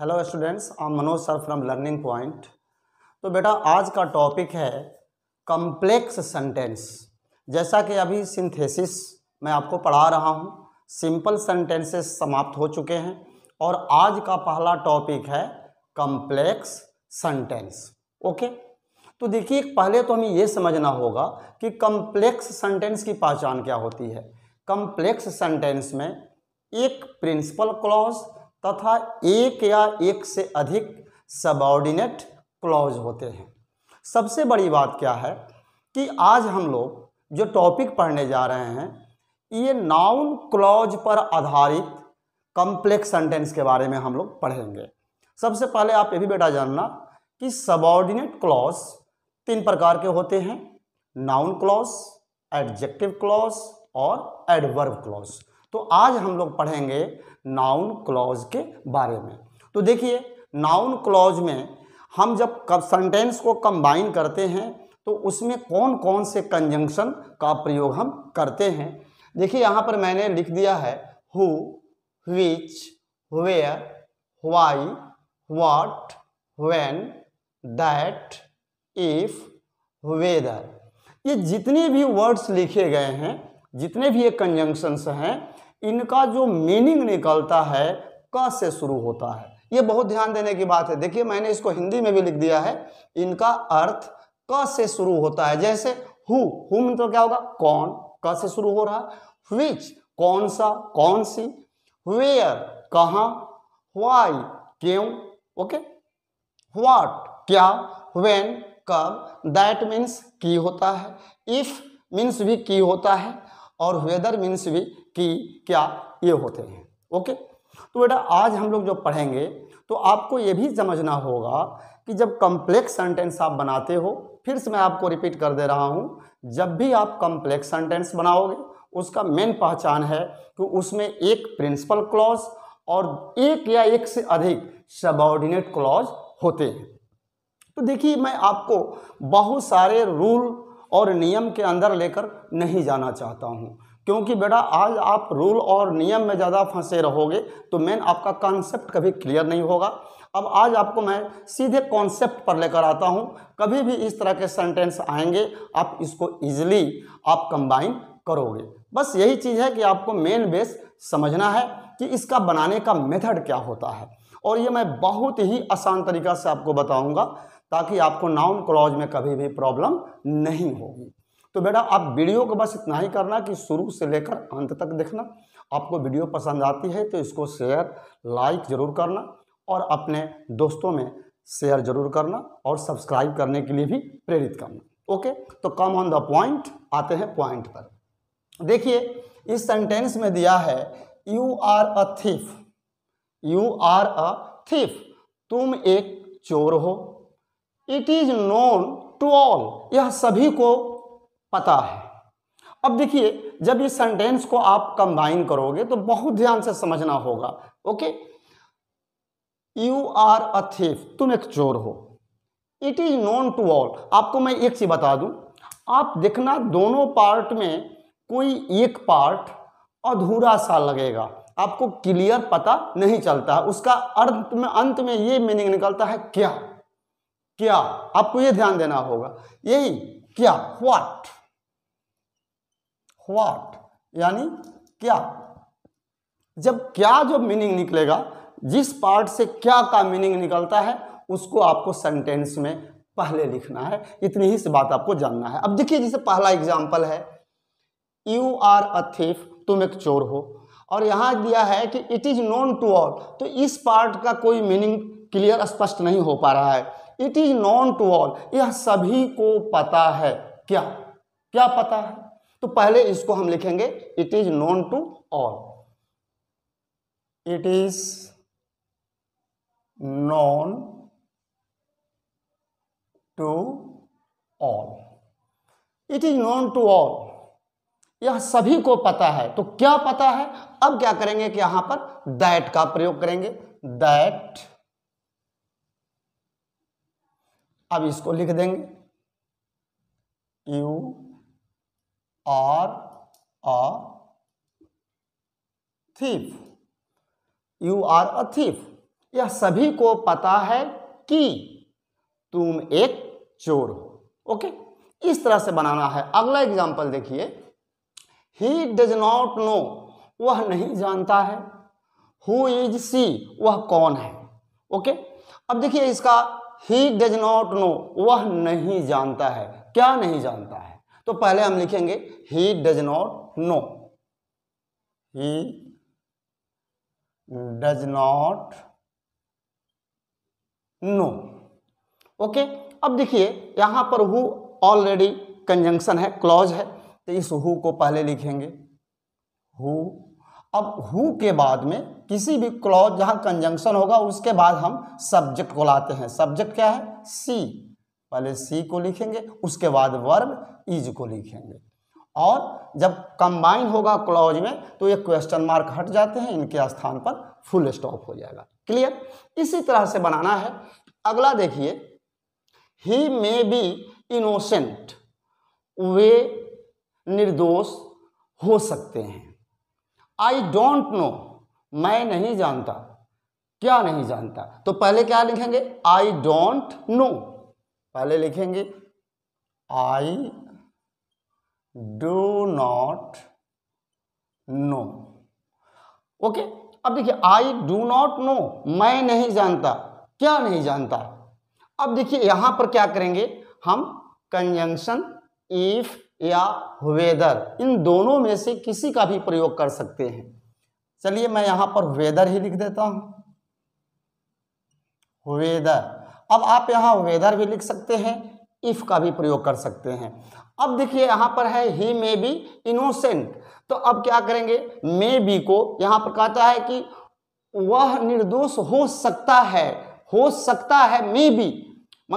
hello students I'm Manoj sir from learning point तो बेटा आज का टॉपिक है कम्प्लेक्स सेंटेंस जैसा कि अभी सिंथेसिस मैं आपको पढ़ा रहा हूँ सिंपल सेंटेंसेस समाप्त हो चुके हैं और आज का पहला टॉपिक है कम्प्लेक्स सेंटेंस ओके तो देखिए पहले तो हमें ये समझना होगा कि कम्प्लेक्स सेंटेंस की पहचान क्या होती है कम्प्लेक्स सेंटेंस में एक प्रिंसिपल क्लॉज तथा एक या एक से अधिक सबॉर्डिनेट क्लॉज होते हैं सबसे बड़ी बात क्या है कि आज हम लोग जो टॉपिक पढ़ने जा रहे हैं ये नाउन क्लॉज पर आधारित कॉम्प्लेक्स सेंटेंस के बारे में हम लोग पढ़ेंगे सबसे पहले आप ये भी बेटा जानना कि सबॉर्डिनेट क्लॉज तीन प्रकार के होते हैं नाउन क्लॉज एडजेक्टिव क्लॉज और एडवर्ब क्लॉज तो आज हम लोग पढ़ेंगे नाउन क्लॉज के बारे में तो देखिए नाउन क्लॉज में हम जब कब सेंटेंस को कंबाइन करते हैं तो उसमें कौन कौन से कंजंक्शन का प्रयोग हम करते हैं देखिए यहाँ पर मैंने लिख दिया है who which where why what when that if whether ये जितने भी वर्ड्स लिखे गए हैं जितने भी ये कंजंक्शंस हैं इनका जो मीनिंग निकलता है क से शुरू होता है ये बहुत ध्यान देने की बात है देखिए मैंने इसको हिंदी में भी लिख दिया है इनका अर्थ क से शुरू होता है जैसे हु हु तो क्या होगा कौन क से शुरू हो रहा विच कौन सा कौन सी वेयर कहा वाई क्यों ओके व्हाट क्या वेन कब दैट मीन्स की होता है इफ मीन्स भी की होता है और वेदर मीन्स भी टी क्या ये होते हैं ओके तो बेटा आज हम लोग जो पढ़ेंगे तो आपको ये भी समझना होगा कि जब कम्प्लेक्स सेंटेंस आप बनाते हो फिर से मैं आपको रिपीट कर दे रहा हूँ जब भी आप कम्प्लेक्स सेंटेंस बनाओगे उसका मेन पहचान है कि उसमें एक प्रिंसिपल क्लॉज और एक या एक से अधिक सबॉर्डिनेट क्लॉज होते हैं तो देखिए मैं आपको बहुत सारे रूल और नियम के अंदर लेकर नहीं जाना चाहता हूँ क्योंकि बेटा आज आप रूल और नियम में ज़्यादा फंसे रहोगे तो मेन आपका कॉन्सेप्ट कभी क्लियर नहीं होगा अब आज आपको मैं सीधे कॉन्सेप्ट पर लेकर आता हूँ कभी भी इस तरह के सेंटेंस आएंगे आप इसको ईजिली आप कंबाइन करोगे बस यही चीज़ है कि आपको मेन बेस समझना है कि इसका बनाने का मेथड क्या होता है और ये मैं बहुत ही आसान तरीका से आपको बताऊंगा ताकि आपको नाउन क्लॉज में कभी भी प्रॉब्लम नहीं होगी तो बेटा आप वीडियो को बस इतना ही करना कि शुरू से लेकर अंत तक देखना आपको वीडियो पसंद आती है तो इसको शेयर लाइक ज़रूर करना और अपने दोस्तों में शेयर ज़रूर करना और सब्सक्राइब करने के लिए भी प्रेरित करना ओके तो कम ऑन द पॉइंट आते हैं पॉइंट पर देखिए इस सेंटेंस में दिया है you are a thief you are a thief तुम एक चोर हो it is known to all यह सभी को पता है अब देखिए जब ये सेंटेंस को आप कंबाइन करोगे तो बहुत ध्यान से समझना होगा okay you are a thief तुम एक चोर हो it is known to all आपको मैं एक चीज बता दूं आप देखना दोनों पार्ट में कोई एक पार्ट अधूरा सा लगेगा आपको क्लियर पता नहीं चलता है उसका अर्थ में अंत में ये मीनिंग निकलता है क्या क्या आपको ये ध्यान देना होगा यही क्या व्हाट व्हाट यानी क्या जब क्या जो मीनिंग निकलेगा जिस पार्ट से क्या का मीनिंग निकलता है उसको आपको सेंटेंस में पहले लिखना है इतनी ही से बात आपको जानना है अब देखिए जैसे पहला एग्जाम्पल है यू आर अ थीफ तुम एक चोर हो और यहां दिया है कि it is known to all तो इस पार्ट का कोई मीनिंग क्लियर स्पष्ट नहीं हो पा रहा है it is known to all यह सभी को पता है क्या क्या पता है तो पहले इसको हम लिखेंगे it is known to all it is known to all it is known to all यह सभी को पता है तो क्या पता है अब क्या करेंगे कि यहां पर दैट का प्रयोग करेंगे दैट अब इसको लिख देंगे you or a thief you are a thief यह सभी को पता है कि तुम एक चोर हो ओके इस तरह से बनाना है अगला एग्जाम्पल देखिए ही डज नॉट नो वह नहीं जानता है हु इज सी वह कौन है ओके अब देखिए इसका ही डज नॉट नो वह नहीं जानता है क्या नहीं जानता है तो पहले हम लिखेंगे he does not know he does not know okay अब देखिए यहां पर हु ऑलरेडी कंजंक्शन है क्लॉज है तो इस हु को पहले लिखेंगे हु अब हु के बाद में किसी भी क्लॉज जहां कंजंक्शन होगा उसके बाद हम सब्जेक्ट को लाते हैं सब्जेक्ट क्या है सी पहले सी को लिखेंगे उसके बाद वर्ब इज को लिखेंगे और जब कंबाइन होगा क्लॉज में तो ये क्वेश्चन मार्क हट जाते हैं इनके स्थान पर फुल स्टॉप हो जाएगा क्लियर इसी तरह से बनाना है अगला देखिए ही मे बी इनोसेंट वे निर्दोष हो सकते हैं आई डोंट नो मैं नहीं जानता क्या नहीं जानता तो पहले क्या लिखेंगे आई डोंट नो पहले लिखेंगे I do not know okay अब देखिए आई डू नॉट नो मैं नहीं जानता क्या नहीं जानता अब देखिए यहां पर क्या करेंगे हम कंजंक्शन इफ या वेदर इन दोनों में से किसी का भी प्रयोग कर सकते हैं चलिए मैं यहां पर वेदर ही लिख देता हूं वेदर अब आप यहाँ वेदर भी लिख सकते हैं इफ़ का भी प्रयोग कर सकते हैं अब देखिए यहाँ पर है ही मे बी इनोसेंट तो अब क्या करेंगे मे बी को यहाँ पर कहता है कि वह निर्दोष हो सकता है हो सकता है मे बी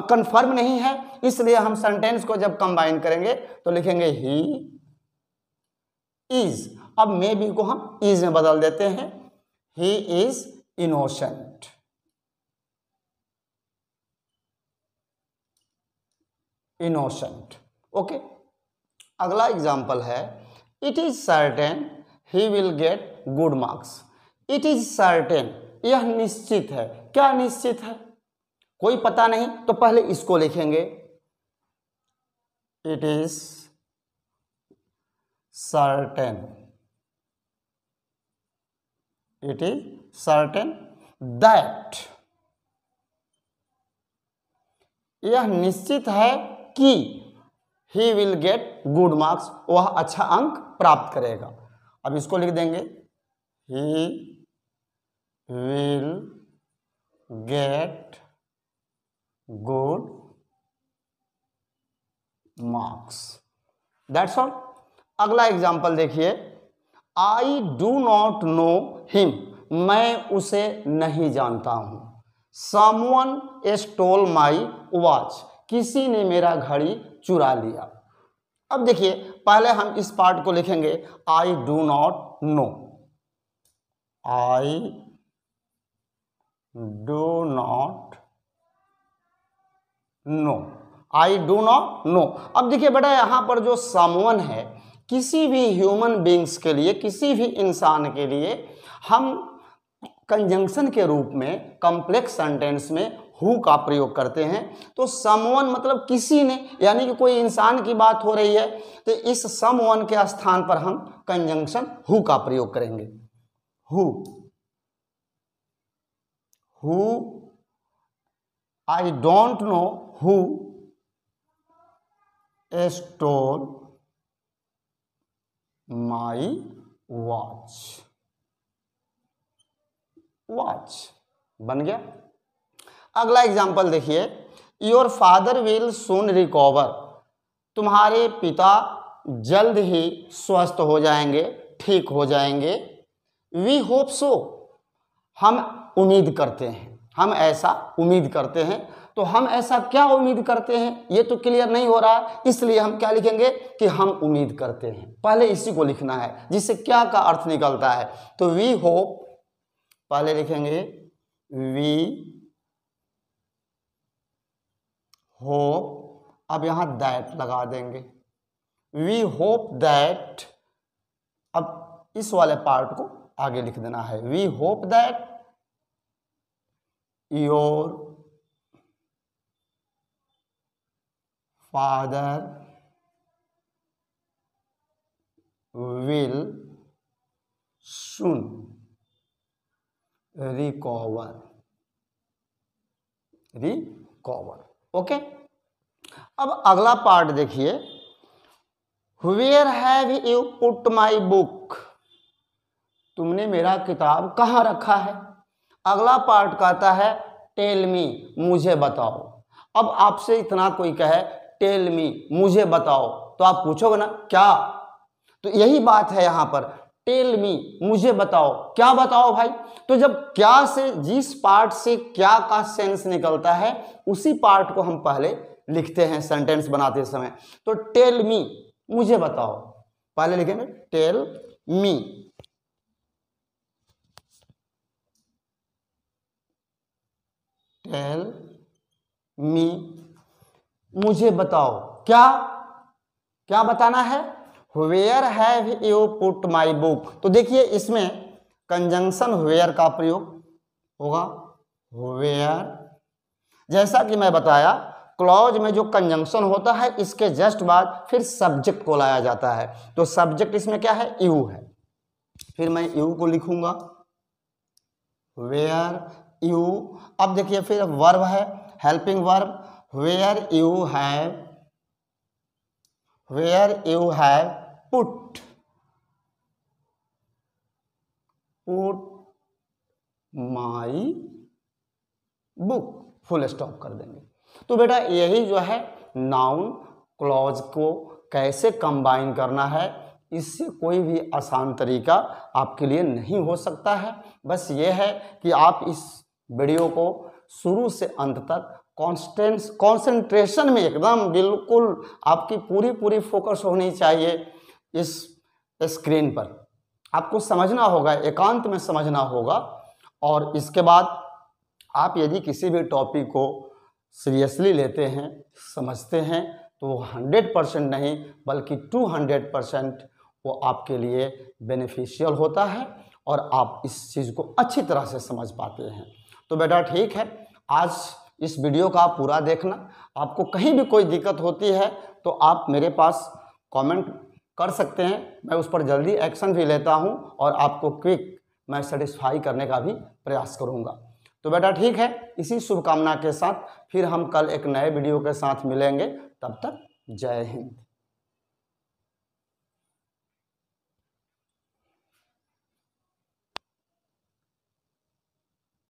कन्फर्म नहीं है इसलिए हम सेंटेंस को जब कंबाइन करेंगे तो लिखेंगे ही इज अब मे बी को हम इज में बदल देते हैं he is innocent innocent okay अगला एग्जाम्पल है it is certain he will get good marks it is certain यह निश्चित है क्या निश्चित है कोई पता नहीं तो पहले इसको लिखेंगे it is certain it is certain that यह निश्चित है कि he will get good marks वह अच्छा अंक प्राप्त करेगा अब इसको लिख देंगे he will get good marks that's all अगला एग्जाम्पल देखिए I do not know him मैं उसे नहीं जानता हूं समवन एस्टोल माई वॉच किसी ने मेरा घड़ी चुरा लिया अब देखिए पहले हम इस पार्ट को लिखेंगे I do not know I do not know I do not know अब देखिए बेटा यहाँ पर जो समवन है किसी भी ह्यूमन बींग्स के लिए किसी भी इंसान के लिए हम कंजंक्शन के रूप में कॉम्प्लेक्स सेंटेंस में हु का प्रयोग करते हैं तो समवन मतलब किसी ने यानी कि कोई इंसान की बात हो रही है तो इस समवन के स्थान पर हम कंजंक्शन हु का प्रयोग करेंगे who who I don't know who stole my watch watch बन गया अगला एग्जाम्पल देखिए your father will soon recover तुम्हारे पिता जल्द ही स्वस्थ हो जाएंगे ठीक हो जाएंगे वी होप सो हम उम्मीद करते हैं हम ऐसा उम्मीद करते हैं तो हम ऐसा क्या उम्मीद करते हैं ये तो क्लियर नहीं हो रहा है इसलिए हम क्या लिखेंगे कि हम उम्मीद करते हैं पहले इसी को लिखना है जिससे क्या का अर्थ निकलता है तो वी होप पहले लिखेंगे वी होप अब यहाँ दैट लगा देंगे वी होप दैट अब इस वाले पार्ट को आगे लिख देना है we hope that your father will soon recover recover okay अब अगला पार्ट देखिए where have you put my book तुमने मेरा किताब कहाँ रखा है अगला पार्ट कहता है टेल मी मुझे बताओ अब आपसे इतना कोई कहे टेल मी मुझे बताओ तो आप पूछोगे ना क्या तो यही बात है यहाँ पर टेल मी मुझे बताओ क्या बताओ भाई तो जब क्या से जिस पार्ट से क्या का सेंस निकलता है उसी पार्ट को हम पहले लिखते हैं सेंटेंस बनाते समय तो टेल मी मुझे बताओ पहले लिखेंगे टेल मी टेल मी मुझे बताओ क्या क्या बताना है where have you put my book तो देखिए इसमें कंजंक्शन वेयर का प्रयोग होगा वेयर जैसा कि मैं बताया क्लॉज में जो कंजंक्शन होता है इसके जस्ट बाद फिर सब्जेक्ट को लाया जाता है तो सब्जेक्ट इसमें क्या है यू है फिर मैं यू को लिखूंगा वेयर यू अब देखिए फिर वर्ब है helping verb where you have where you have put put my book full stop कर देंगे तो बेटा यही जो है नाउन क्लॉज को कैसे कंबाइन करना है इससे कोई भी आसान तरीका आपके लिए नहीं हो सकता है बस ये है कि आप इस वीडियो को शुरू से अंत तक कॉन्स्टेंस कॉन्सेंट्रेशन में एकदम बिल्कुल आपकी पूरी पूरी फोकस होनी चाहिए इस स्क्रीन पर आपको समझना होगा एकांत में समझना होगा और इसके बाद आप यदि किसी भी टॉपिक को सीरियसली लेते हैं समझते हैं तो वो हंड्रेड परसेंट नहीं बल्कि टू हंड्रेड परसेंट वो आपके लिए बेनिफिशियल होता है और आप इस चीज़ को अच्छी तरह से समझ पाते हैं तो बेटा ठीक है आज इस वीडियो का पूरा देखना आपको कहीं भी कोई दिक्कत होती है तो आप मेरे पास कमेंट कर सकते हैं मैं उस पर जल्दी एक्शन भी लेता हूँ और आपको क्विक मैं सेटिस्फाई करने का भी प्रयास करूँगा तो बेटा ठीक है इसी शुभकामना के साथ फिर हम कल एक नए वीडियो के साथ मिलेंगे तब तक जय हिंद